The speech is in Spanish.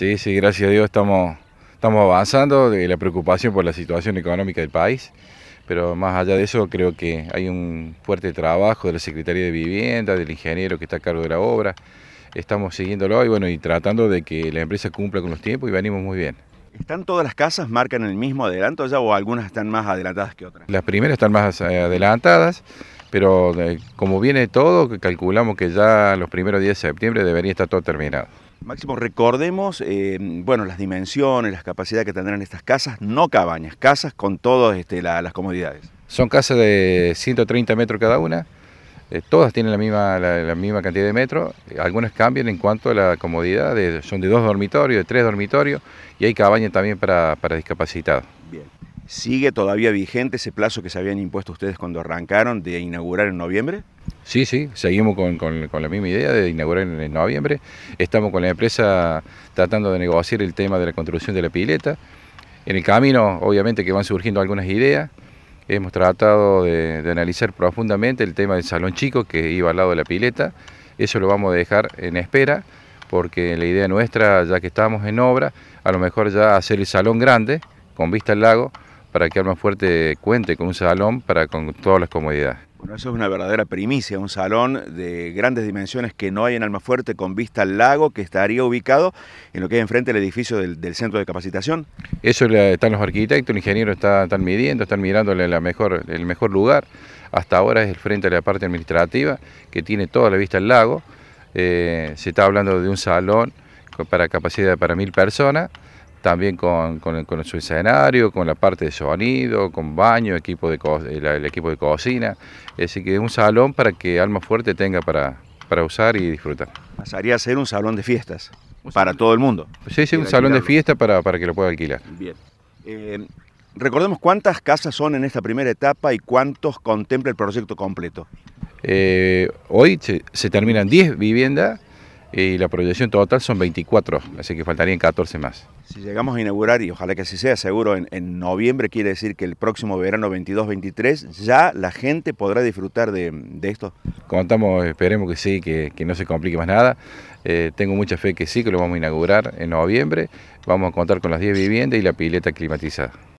Sí, sí, gracias a Dios estamos, avanzando de eh, la preocupación por la situación económica del país, pero más allá de eso creo que hay un fuerte trabajo de la Secretaría de Vivienda, del ingeniero que está a cargo de la obra, estamos siguiéndolo y bueno, y tratando de que la empresa cumpla con los tiempos y venimos muy bien. ¿Están todas las casas, marcan el mismo adelanto ya o algunas están más adelantadas que otras? Las primeras están más eh, adelantadas, pero eh, como viene todo, calculamos que ya los primeros días de septiembre debería estar todo terminado. Máximo, recordemos, eh, bueno, las dimensiones, las capacidades que tendrán estas casas, no cabañas, casas con todas este, las comodidades. Son casas de 130 metros cada una, eh, todas tienen la misma, la, misma cantidad de metros, algunas cambian en cuanto a la comodidad, son de dos dormitorios, de tres dormitorios, y hay cabañas también para, para discapacitados. Bien. ¿Sigue todavía vigente ese plazo que se habían impuesto ustedes cuando arrancaron de inaugurar en noviembre? Sí, sí, seguimos con, la misma idea de inaugurar en, noviembre. Estamos con la empresa tratando de negociar el tema de la construcción de la pileta. En el camino, obviamente, que van surgiendo algunas ideas. Hemos tratado de, de analizar profundamente el tema del salón chico que iba al lado de la pileta. Eso lo vamos a dejar en espera porque la idea nuestra, ya que estamos en obra, a lo mejor ya hacer el salón grande con vista al lago para que Almafuerte cuente con un salón para con todas las comodidades. Bueno, eso es una verdadera primicia, un salón de grandes dimensiones que no hay en Almafuerte con vista al lago, que estaría ubicado en lo que es enfrente del edificio del, centro de capacitación. Eso están los arquitectos, los ingenieros, están midiendo, están mirándole la mejor, el mejor lugar. Hasta ahora es el frente de la parte administrativa, que tiene toda la vista al lago. Eh, se está hablando de un salón para capacidad para mil personas también con, su escenario, con la parte de sonido, con baño, equipo de el, equipo de cocina. Es que es un salón para que Alma Fuerte tenga para, usar y disfrutar. Pasaría a ser un salón de fiestas para todo el mundo. Sí, sí, un salón de fiestas para, que lo pueda alquilar. Bien. Eh, recordemos cuántas casas son en esta primera etapa y cuántos contempla el proyecto completo. Eh, hoy se, se terminan 10 viviendas y la proyección total son 24, así que faltarían 14 más. Si llegamos a inaugurar, y ojalá que así sea seguro, en, noviembre quiere decir que el próximo verano 22-23 ya la gente podrá disfrutar de, esto. Contamos, esperemos que sí, que, no se complique más nada. Eh, tengo mucha fe que sí, que lo vamos a inaugurar en noviembre. Vamos a contar con las 10 viviendas y la pileta climatizada.